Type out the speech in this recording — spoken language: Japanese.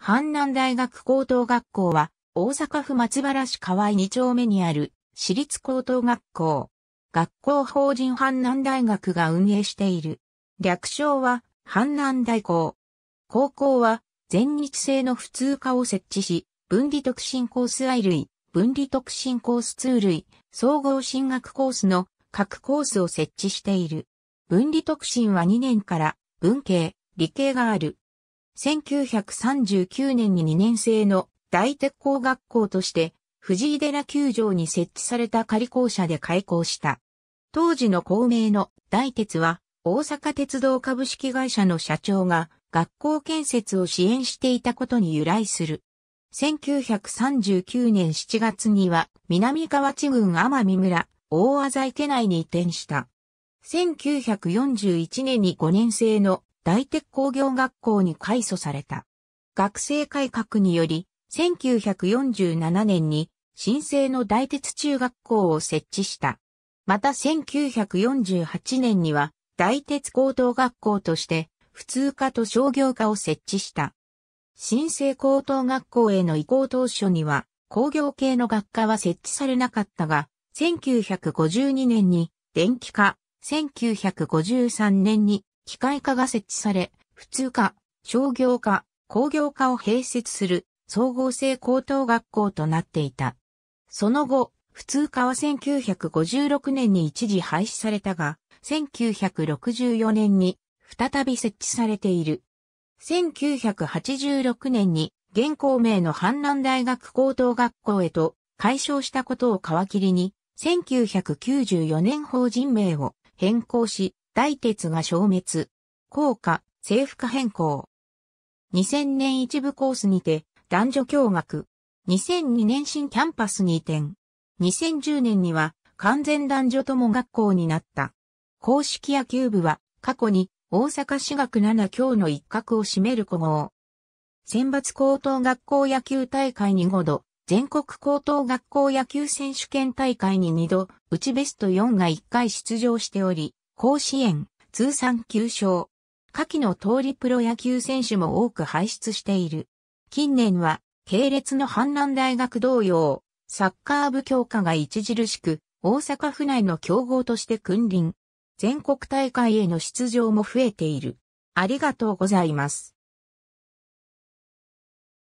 阪南大学高等学校は、大阪府松原市河合2丁目にある、私立高等学校。学校法人阪南大学が運営している。略称は、阪南大校。高校は、全日制の普通科を設置し、分離特進コース I 類、分離特進コース2類、総合進学コースの各コースを設置している。分離特進は2年から、文系、理系がある。1939年に2年生の大鉄工学校として、藤井寺球場に設置された仮校舎で開校した。当時の校名の大鉄は、大阪鉄道株式会社の社長が学校建設を支援していたことに由来する。1939年7月には南河内郡奄美村大浅池内に移転した。1941年に5年生の大鉄工業学校に改組された。学生改革により、1947年に新生の大鉄中学校を設置した。また1948年には大鉄高等学校として普通科と商業科を設置した。新生高等学校への移行当初には工業系の学科は設置されなかったが、1952年に電気科、1953年に機械化が設置され、普通科、商業科、工業科を併設する総合性高等学校となっていた。その後、普通科は1956年に一時廃止されたが、1964年に再び設置されている。1986年に現行名の阪南大学高等学校へと解消したことを皮切りに、1994年法人名を変更し、大鉄が消滅。効果、政府化変更。2000年一部コースにて、男女共学。2002年新キャンパスに移転。2010年には、完全男女も学校になった。公式野球部は、過去に、大阪市学7強の一角を占める古豪。選抜高等学校野球大会に5度、全国高等学校野球選手権大会に2度、うちベスト4が1回出場しており、甲子園、通算9勝。下記の通りプロ野球選手も多く輩出している。近年は、系列の阪南大学同様、サッカー部強化が著しく、大阪府内の競合として君臨。全国大会への出場も増えている。ありがとうございます。